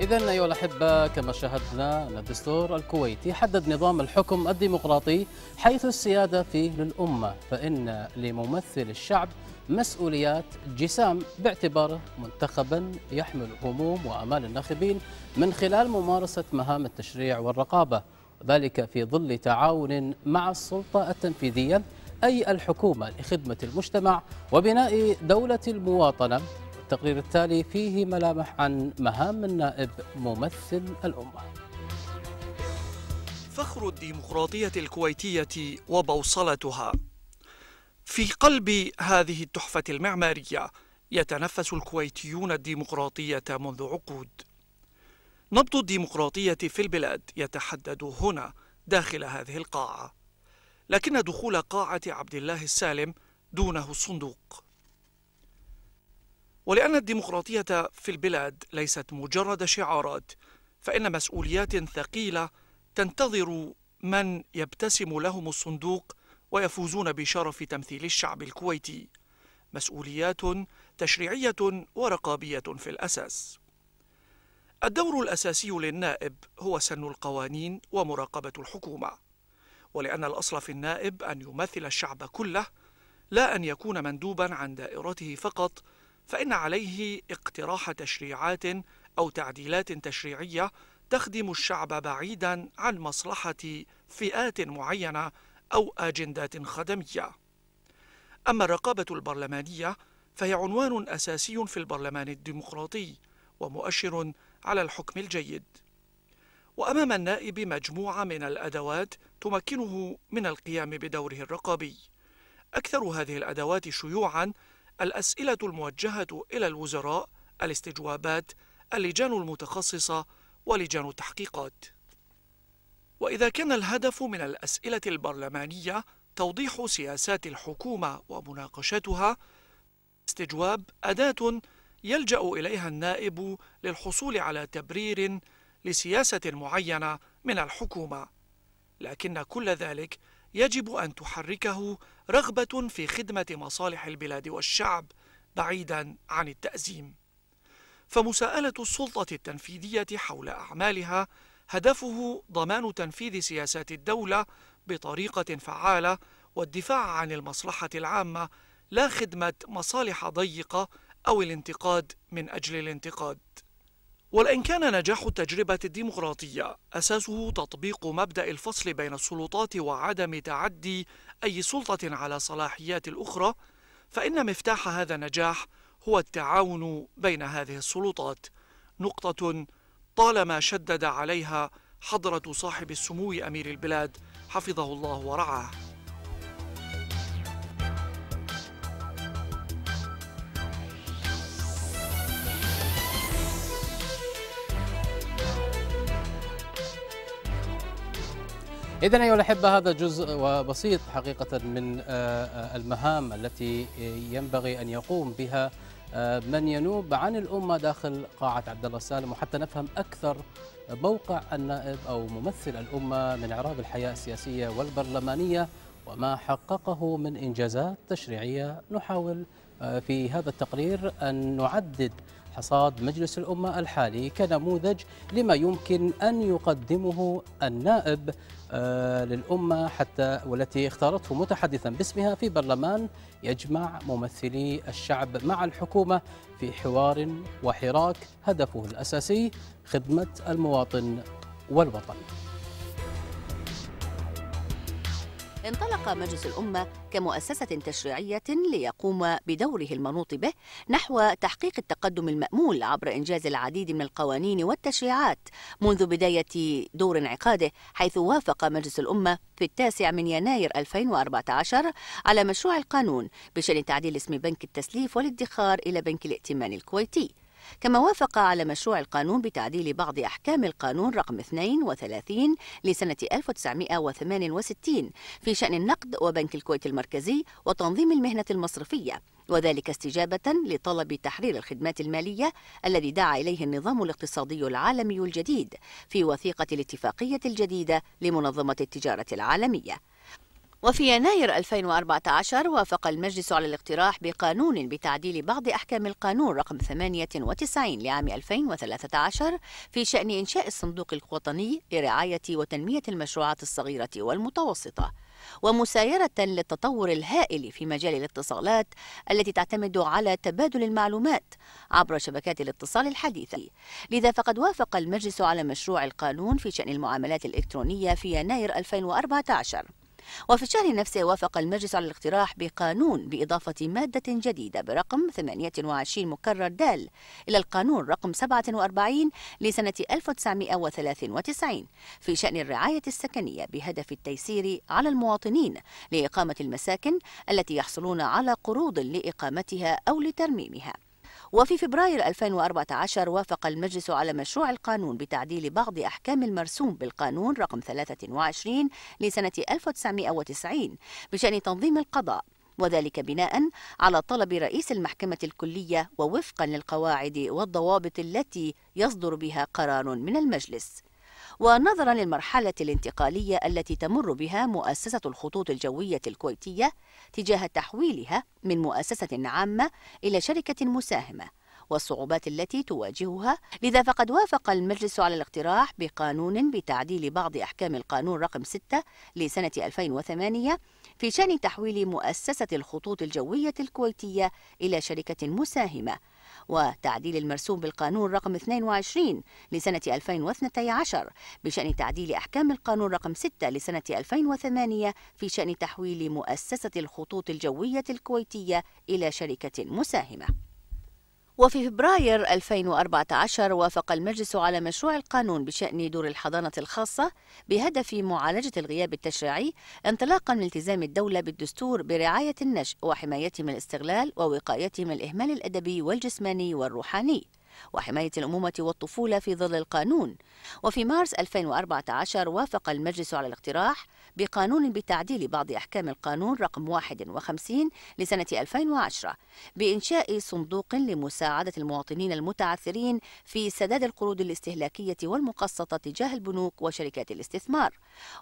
إذا أيها الأحبة كما شاهدنا أن الدستور الكويتي حدد نظام الحكم الديمقراطي حيث السيادة فيه للأمة فإن لممثل الشعب مسؤوليات جسام باعتباره منتخبا يحمل هموم وأمال الناخبين من خلال ممارسة مهام التشريع والرقابة ذلك في ظل تعاون مع السلطة التنفيذية أي الحكومة لخدمة المجتمع وبناء دولة المواطنة التقرير التالي فيه ملامح عن مهام النائب ممثل الأمة فخر الديمقراطية الكويتية وبوصلتها في قلب هذه التحفة المعمارية يتنفس الكويتيون الديمقراطية منذ عقود نبض الديمقراطية في البلاد يتحدد هنا داخل هذه القاعة لكن دخول قاعة عبد الله السالم دونه الصندوق ولأن الديمقراطية في البلاد ليست مجرد شعارات فإن مسؤوليات ثقيلة تنتظر من يبتسم لهم الصندوق ويفوزون بشرف تمثيل الشعب الكويتي مسؤوليات تشريعية ورقابية في الأساس الدور الأساسي للنائب هو سن القوانين ومراقبة الحكومة ولأن الأصل في النائب أن يمثل الشعب كله لا أن يكون مندوبا عن دائرته فقط فإن عليه اقتراح تشريعات أو تعديلات تشريعية تخدم الشعب بعيدا عن مصلحة فئات معينة أو أجندات خدمية. أما الرقابة البرلمانية فهي عنوان أساسي في البرلمان الديمقراطي ومؤشر على الحكم الجيد. وأمام النائب مجموعة من الأدوات تمكنه من القيام بدوره الرقابي. أكثر هذه الأدوات شيوعا الأسئلة الموجهة إلى الوزراء الاستجوابات اللجان المتخصصة ولجان التحقيقات وإذا كان الهدف من الأسئلة البرلمانية توضيح سياسات الحكومة ومناقشتها استجواب أداة يلجأ إليها النائب للحصول على تبرير لسياسة معينة من الحكومة لكن كل ذلك يجب أن تحركه رغبة في خدمة مصالح البلاد والشعب بعيدا عن التأزيم فمساءلة السلطة التنفيذية حول أعمالها هدفه ضمان تنفيذ سياسات الدولة بطريقة فعالة والدفاع عن المصلحة العامة لا خدمة مصالح ضيقة أو الانتقاد من أجل الانتقاد ولئن كان نجاح التجربة الديمقراطية أساسه تطبيق مبدأ الفصل بين السلطات وعدم تعدي أي سلطة على صلاحيات الأخرى فإن مفتاح هذا النجاح هو التعاون بين هذه السلطات نقطة طالما شدد عليها حضرة صاحب السمو أمير البلاد حفظه الله ورعاه إذا أيها الأحبة هذا جزء وبسيط حقيقة من آه، آه، المهام التي ينبغي أن يقوم بها آه، من ينوب عن الأمة داخل قاعة عبد الله السالم وحتى نفهم أكثر موقع النائب أو ممثل الأمة من أعراب الحياة السياسية والبرلمانية وما حققه من إنجازات تشريعية نحاول في هذا التقرير أن نعدد حصاد مجلس الأمة الحالي كنموذج لما يمكن أن يقدمه النائب آه، للأمة حتى والتي اختارته متحدثا باسمها في برلمان يجمع ممثلي الشعب مع الحكومة في حوار وحراك هدفه الأساسي خدمة المواطن والوطن انطلق مجلس الأمة كمؤسسة تشريعية ليقوم بدوره المنوط به نحو تحقيق التقدم المأمول عبر إنجاز العديد من القوانين والتشريعات منذ بداية دور انعقاده حيث وافق مجلس الأمة في التاسع من يناير 2014 على مشروع القانون بشأن تعديل اسم بنك التسليف والادخار إلى بنك الائتمان الكويتي كما وافق على مشروع القانون بتعديل بعض أحكام القانون رقم 32 لسنة 1968 في شأن النقد وبنك الكويت المركزي وتنظيم المهنة المصرفية وذلك استجابة لطلب تحرير الخدمات المالية الذي دعا إليه النظام الاقتصادي العالمي الجديد في وثيقة الاتفاقية الجديدة لمنظمة التجارة العالمية وفي يناير 2014 وافق المجلس على الاقتراح بقانون بتعديل بعض أحكام القانون رقم 98 لعام 2013 في شأن إنشاء الصندوق الوطني لرعاية وتنمية المشروعات الصغيرة والمتوسطة ومسايرة للتطور الهائل في مجال الاتصالات التي تعتمد على تبادل المعلومات عبر شبكات الاتصال الحديثة لذا فقد وافق المجلس على مشروع القانون في شأن المعاملات الإلكترونية في يناير 2014 وفي الشهر نفسه وافق المجلس على الاقتراح بقانون بإضافة مادة جديدة برقم 28 مكرر دال إلى القانون رقم 47 لسنة 1993 في شأن الرعاية السكنية بهدف التيسير على المواطنين لإقامة المساكن التي يحصلون على قروض لإقامتها أو لترميمها وفي فبراير 2014 وافق المجلس على مشروع القانون بتعديل بعض أحكام المرسوم بالقانون رقم 23 لسنة 1990 بشأن تنظيم القضاء وذلك بناء على طلب رئيس المحكمة الكلية ووفقا للقواعد والضوابط التي يصدر بها قرار من المجلس ونظرا للمرحلة الانتقالية التي تمر بها مؤسسة الخطوط الجوية الكويتية تجاه تحويلها من مؤسسة عامة إلى شركة مساهمة والصعوبات التي تواجهها لذا فقد وافق المجلس على الاقتراح بقانون بتعديل بعض أحكام القانون رقم 6 لسنة 2008 في شأن تحويل مؤسسة الخطوط الجوية الكويتية إلى شركة مساهمة وتعديل المرسوم بالقانون رقم 22 لسنة 2012 بشأن تعديل أحكام القانون رقم 6 لسنة 2008 في شأن تحويل مؤسسة الخطوط الجوية الكويتية إلى شركة مساهمة وفي فبراير 2014 وافق المجلس على مشروع القانون بشأن دور الحضانة الخاصة بهدف معالجة الغياب التشريعي انطلاقا من التزام الدولة بالدستور برعاية النشء وحمايته من الاستغلال ووقايته من الإهمال الأدبي والجسماني والروحاني وحماية الأمومة والطفولة في ظل القانون وفي مارس 2014 وافق المجلس على الاقتراح بقانون بتعديل بعض أحكام القانون رقم 51 لسنة 2010 بإنشاء صندوق لمساعدة المواطنين المتعثرين في سداد القروض الاستهلاكية والمقسطة تجاه البنوك وشركات الاستثمار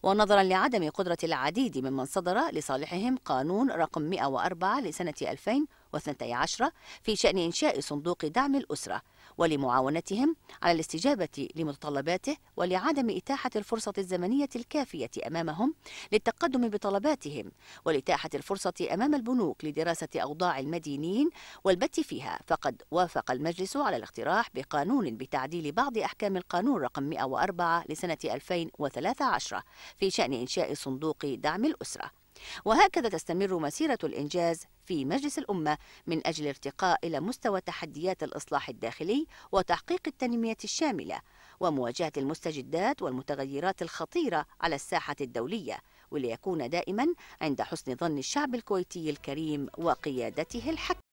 ونظرا لعدم قدرة العديد ممن صدر لصالحهم قانون رقم 104 لسنة 2012 في شأن إنشاء صندوق دعم الأسرة ولمعاونتهم على الاستجابة لمتطلباته ولعدم إتاحة الفرصة الزمنية الكافية أمامهم للتقدم بطلباتهم ولإتاحة الفرصة أمام البنوك لدراسة أوضاع المدينين والبت فيها فقد وافق المجلس على الاقتراح بقانون بتعديل بعض أحكام القانون رقم 104 لسنة 2013 في شأن إنشاء صندوق دعم الأسرة وهكذا تستمر مسيرة الإنجاز في مجلس الأمة من أجل الارتقاء إلى مستوى تحديات الإصلاح الداخلي وتحقيق التنمية الشاملة ومواجهة المستجدات والمتغيرات الخطيرة على الساحة الدولية وليكون دائما عند حسن ظن الشعب الكويتي الكريم وقيادته الحكيمة